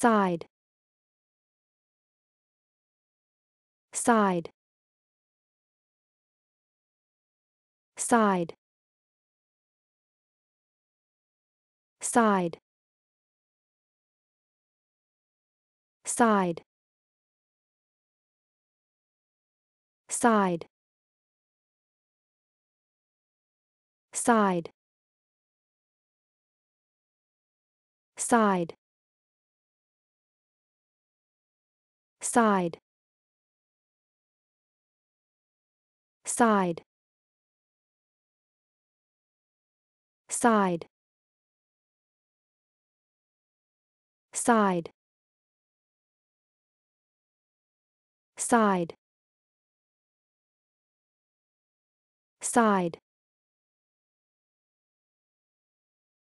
side side side side side side side side side side side side side side